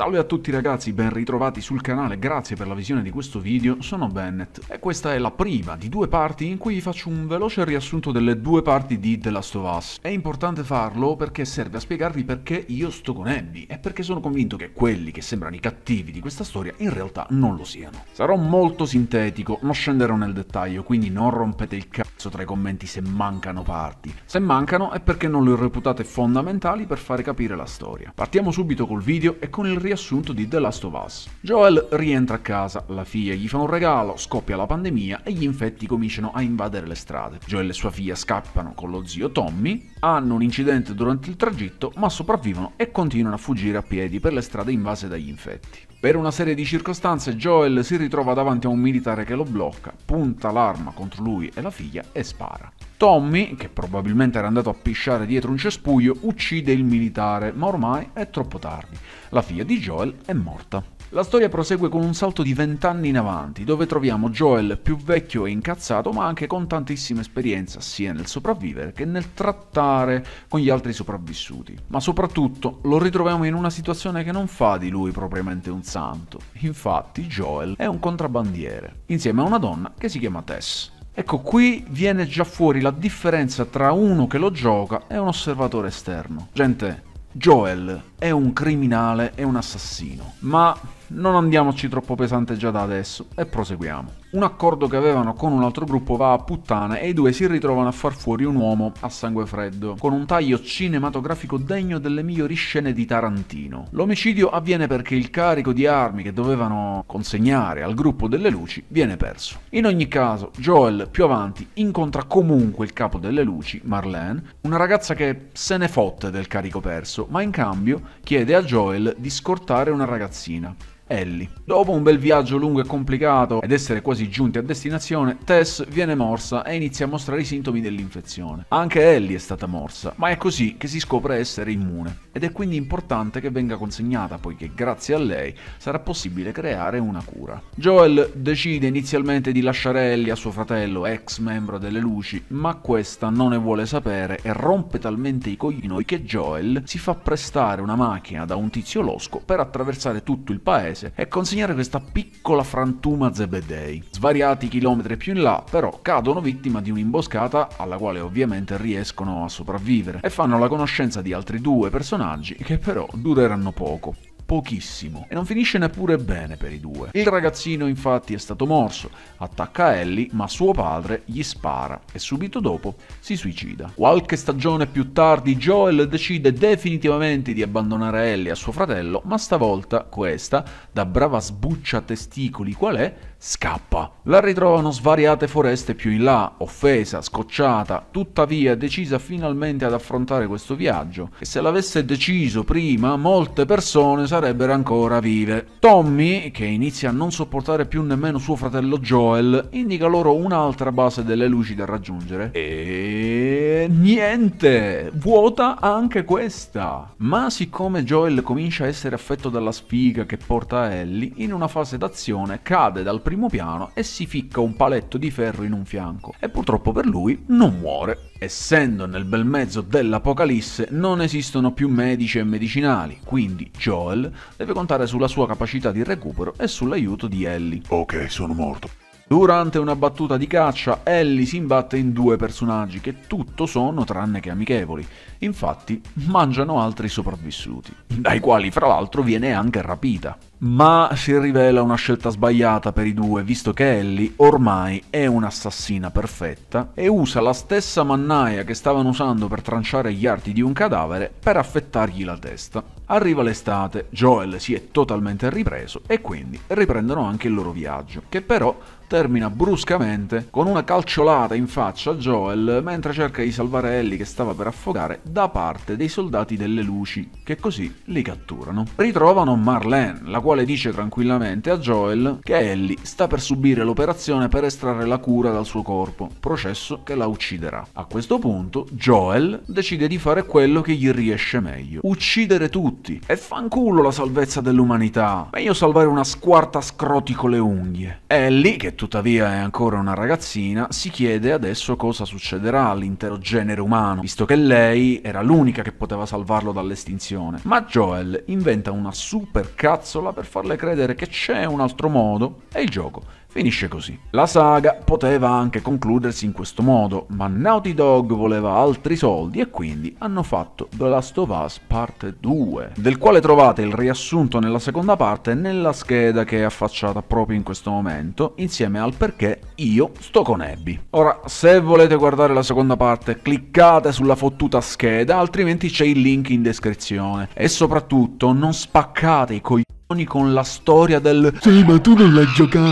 Salve a tutti ragazzi, ben ritrovati sul canale, grazie per la visione di questo video, sono Bennett e questa è la prima di due parti in cui vi faccio un veloce riassunto delle due parti di The Last of Us. È importante farlo perché serve a spiegarvi perché io sto con Abby e perché sono convinto che quelli che sembrano i cattivi di questa storia in realtà non lo siano. Sarò molto sintetico, non scenderò nel dettaglio, quindi non rompete il cazzo tra i commenti se mancano parti. Se mancano è perché non le reputate fondamentali per fare capire la storia. Partiamo subito col video e con il riassunto di The Last of Us. Joel rientra a casa, la figlia gli fa un regalo, scoppia la pandemia e gli infetti cominciano a invadere le strade. Joel e sua figlia scappano con lo zio Tommy, hanno un incidente durante il tragitto ma sopravvivono e continuano a fuggire a piedi per le strade invase dagli infetti. Per una serie di circostanze Joel si ritrova davanti a un militare che lo blocca, punta l'arma contro lui e la figlia e spara. Tommy, che probabilmente era andato a pisciare dietro un cespuglio, uccide il militare, ma ormai è troppo tardi. La figlia di Joel è morta. La storia prosegue con un salto di vent'anni in avanti, dove troviamo Joel più vecchio e incazzato, ma anche con tantissima esperienza sia nel sopravvivere che nel trattare con gli altri sopravvissuti. Ma soprattutto lo ritroviamo in una situazione che non fa di lui propriamente un santo. Infatti Joel è un contrabbandiere, insieme a una donna che si chiama Tess. Ecco, qui viene già fuori la differenza tra uno che lo gioca e un osservatore esterno. Gente, Joel è un criminale e un assassino, ma non andiamoci troppo pesante già da adesso e proseguiamo. Un accordo che avevano con un altro gruppo va a puttana e i due si ritrovano a far fuori un uomo a sangue freddo, con un taglio cinematografico degno delle migliori scene di Tarantino. L'omicidio avviene perché il carico di armi che dovevano consegnare al gruppo delle luci viene perso. In ogni caso, Joel più avanti incontra comunque il capo delle luci, Marlene, una ragazza che se ne fotte del carico perso ma in cambio chiede a Joel di scortare una ragazzina. Ellie. Dopo un bel viaggio lungo e complicato ed essere quasi giunti a destinazione, Tess viene morsa e inizia a mostrare i sintomi dell'infezione. Anche Ellie è stata morsa, ma è così che si scopre essere immune ed è quindi importante che venga consegnata poiché grazie a lei sarà possibile creare una cura. Joel decide inizialmente di lasciare Ellie a suo fratello, ex membro delle luci, ma questa non ne vuole sapere e rompe talmente i coglioni che Joel si fa prestare una macchina da un tizio losco per attraversare tutto il paese paese e consegnare questa piccola frantuma a Zebedei. Svariati chilometri più in là, però, cadono vittima di un'imboscata alla quale ovviamente riescono a sopravvivere e fanno la conoscenza di altri due personaggi che però dureranno poco pochissimo e non finisce neppure bene per i due. Il ragazzino infatti è stato morso, attacca Ellie ma suo padre gli spara e subito dopo si suicida. Qualche stagione più tardi Joel decide definitivamente di abbandonare Ellie a suo fratello ma stavolta questa, da brava sbuccia testicoli qual è, scappa. La ritrovano svariate foreste più in là, offesa, scocciata, tuttavia decisa finalmente ad affrontare questo viaggio e se l'avesse deciso prima molte persone sarebbero sarebbero ancora vive. Tommy, che inizia a non sopportare più nemmeno suo fratello Joel, indica loro un'altra base delle luci da raggiungere e niente, vuota anche questa. Ma siccome Joel comincia a essere affetto dalla sfiga che porta Ellie, in una fase d'azione cade dal primo piano e si ficca un paletto di ferro in un fianco. E purtroppo per lui non muore. Essendo nel bel mezzo dell'apocalisse non esistono più medici e medicinali, quindi Joel deve contare sulla sua capacità di recupero e sull'aiuto di Ellie. Ok, sono morto. Durante una battuta di caccia, Ellie si imbatte in due personaggi che tutto sono tranne che amichevoli. Infatti, mangiano altri sopravvissuti, dai quali fra l'altro viene anche rapita. Ma si rivela una scelta sbagliata per i due, visto che Ellie ormai è un'assassina perfetta e usa la stessa mannaia che stavano usando per tranciare gli arti di un cadavere per affettargli la testa. Arriva l'estate, Joel si è totalmente ripreso e quindi riprendono anche il loro viaggio, che però termina bruscamente con una calciolata in faccia a Joel mentre cerca di salvare Ellie che stava per affogare da parte dei soldati delle luci, che così li catturano. Ritrovano Marlene, la quale dice tranquillamente a Joel che Ellie sta per subire l'operazione per estrarre la cura dal suo corpo, processo che la ucciderà. A questo punto Joel decide di fare quello che gli riesce meglio, uccidere tutti e fanculo la salvezza dell'umanità, meglio salvare una squarta scroti con le unghie. Ellie, che tuttavia è ancora una ragazzina, si chiede adesso cosa succederà all'intero genere umano, visto che lei era l'unica che poteva salvarlo dall'estinzione. Ma Joel inventa una super cazzola per farle credere che c'è un altro modo e il gioco Finisce così. La saga poteva anche concludersi in questo modo, ma Naughty Dog voleva altri soldi e quindi hanno fatto The Last of Us Parte 2, del quale trovate il riassunto nella seconda parte nella scheda che è affacciata proprio in questo momento, insieme al perché io sto con Abby. Ora, se volete guardare la seconda parte, cliccate sulla fottuta scheda, altrimenti c'è il link in descrizione. E soprattutto non spaccate i coglioni con la storia del Sì ma tu non l'hai giocata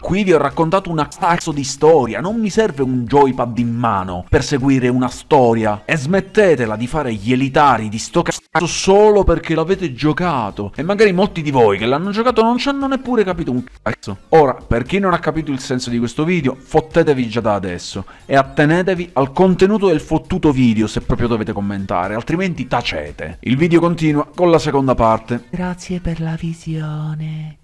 Qui vi ho raccontato una cazzo di storia Non mi serve un joypad in mano Per seguire una storia E smettetela di fare gli elitari di sto cazzo Solo perché l'avete giocato E magari molti di voi che l'hanno giocato Non ci hanno neppure capito un cazzo Ora, per chi non ha capito il senso di questo video Fottetevi già da adesso E attenetevi al contenuto del fottuto video Se proprio dovete commentare Altrimenti tacete Il video continua con la seconda parte Grazie per la visita visione